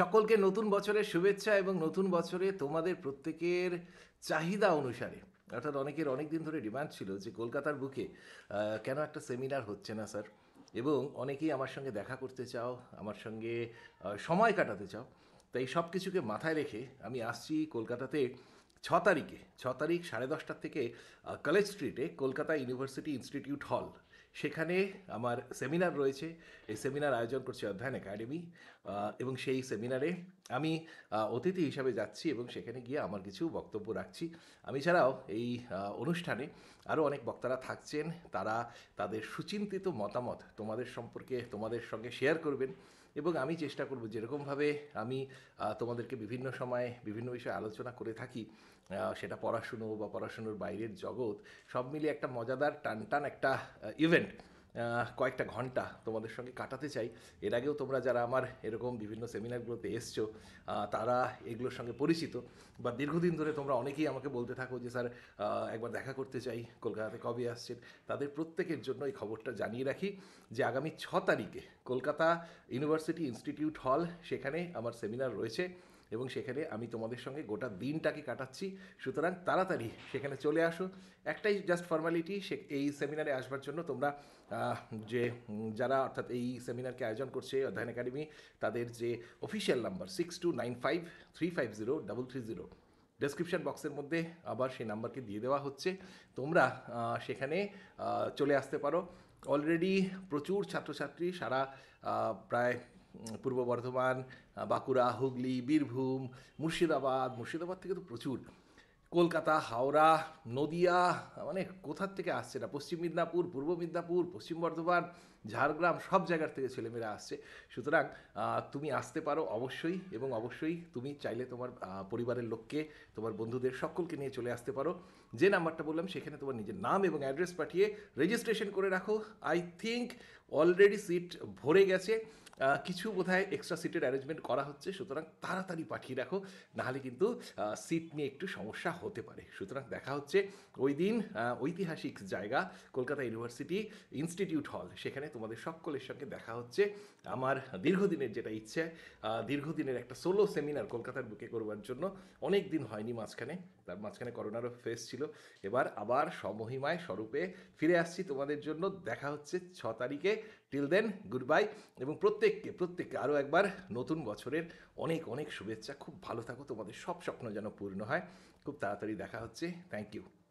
সকলকে নতুন বছরের শুভেচ্ছা এবং নতুন বছরে তোমাদের প্রত্যেকের চাহিদা অনুসারে অর্থাৎ অনেকের অনেক দিন ধরে ডিমান্ড ছিল যে কলকাতার বুকে কেন একটা সেমিনার হচ্ছে না স্যার এবং অনেকেই আমার সঙ্গে দেখা করতে চাও আমার সঙ্গে সময় কাটাতে চাও তাই সব কিছুকে মাথায় রেখে আমি আসছি কলকাতাতে ছ তারিখে ছ তারিখ সাড়ে দশটার থেকে কলেজ স্ট্রিটে কলকাতা ইউনিভার্সিটি ইনস্টিটিউট হল সেখানে আমার সেমিনার রয়েছে এই সেমিনার আয়োজন করছে অধ্যয়ন একাডেমি এবং সেই সেমিনারে আমি অতিথি হিসাবে যাচ্ছি এবং সেখানে গিয়ে আমার কিছু বক্তব্য রাখছি আমি ছাড়াও এই অনুষ্ঠানে আরও অনেক বক্তারা থাকছেন তারা তাদের সুচিন্তিত মতামত তোমাদের সম্পর্কে তোমাদের সঙ্গে শেয়ার করবেন এবং আমি চেষ্টা করব যেরকমভাবে আমি তোমাদেরকে বিভিন্ন সময়ে বিভিন্ন বিষয়ে আলোচনা করে থাকি সেটা পড়াশুনো বা পড়াশুনোর বাইরের জগৎ সব মিলিয়ে একটা মজাদার টানটান একটা ইভেন্ট ডিফারেন্ট কয়েকটা ঘন্টা তোমাদের সঙ্গে কাটাতে চাই এর আগেও তোমরা যারা আমার এরকম বিভিন্ন সেমিনারগুলোতে এসছো তারা এগুলোর সঙ্গে পরিচিত বা দীর্ঘদিন ধরে তোমরা অনেকেই আমাকে বলতে থাকো যে স্যার একবার দেখা করতে চাই কলকাতাতে কবে আসছেন তাদের প্রত্যেকের জন্য এই খবরটা জানিয়ে রাখি যে আগামী ছ তারিখে কলকাতা ইউনিভার্সিটি ইনস্টিটিউট হল সেখানে আমার সেমিনার রয়েছে এবং সেখানে আমি তোমাদের সঙ্গে গোটা দিনটাকে কাটাচ্ছি সুতরাং তাড়াতাড়ি সেখানে চলে আসো একটাই জাস্ট ফর্মালিটি সে এই সেমিনারে আসবার জন্য তোমরা যে যারা অর্থাৎ এই সেমিনারকে আয়োজন করছে অধ্যয়ন একাডেমি তাদের যে official number six two nine five three five zero double three zero description বক্সের মধ্যে আবার সেই নাম্বারকে দিয়ে দেওয়া হচ্ছে তোমরা সেখানে চলে আসতে পারো অলরেডি প্রচুর ছাত্রছাত্রী সারা প্রায় পূর্ব বর্ধমান বাঁকুড়া হুগলি বীরভূম মুর্শিদাবাদ মুর্শিদাবাদ থেকে তো প্রচুর কলকাতা হাওড়া নদিয়া মানে কোথার থেকে আসছে না পশ্চিম মিদনাপুর পূর্ব মিদনাপুর পশ্চিম বর্ধমান ঝাড়গ্রাম সব জায়গার থেকে ছেলেমেয়েরা আসছে সুতরাং তুমি আসতে পারো অবশ্যই এবং অবশ্যই তুমি চাইলে তোমার পরিবারের লোককে তোমার বন্ধুদের সকলকে নিয়ে চলে আসতে পারো যে নাম্বারটা বললাম সেখানে তোমার নিজের নাম এবং অ্যাড্রেস পাঠিয়ে রেজিস্ট্রেশন করে রাখো আই থিঙ্ক অলরেডি সিট ভরে গেছে কিছু বোধহয় এক্সট্রা সিটের অ্যারেঞ্জমেন্ট করা হচ্ছে সুতরাং তাড়াতাড়ি পাঠিয়ে রাখো নাহলে কিন্তু সিট নিয়ে একটু সমস্যা হতে পারে সুতরাং দেখা হচ্ছে ওই দিন ঐতিহাসিক জায়গা কলকাতা ইউনিভার্সিটি ইনস্টিটিউট হল সেখানে তোমাদের সকলের সঙ্গে দেখা হচ্ছে আমার দীর্ঘদিনের যেটা ইচ্ছে দীর্ঘদিনের একটা সোলো সেমিনার কলকাতার বুকে করবার জন্য অনেক দিন হয়নি মাঝখানে তার মাঝখানে করোনারও ফেস ছিল এবার আবার সমহিমায় স্বরূপে ফিরে আসছি তোমাদের জন্য দেখা হচ্ছে ছ তারিখে টিল দেন গুড বাই এবং প্রত্যেককে প্রত্যেককে আরও একবার নতুন বছরের অনেক অনেক শুভেচ্ছা খুব ভালো থাকো তোমাদের সব স্বপ্ন যেন পূর্ণ হয় খুব তাড়াতাড়ি দেখা হচ্ছে থ্যাংক ইউ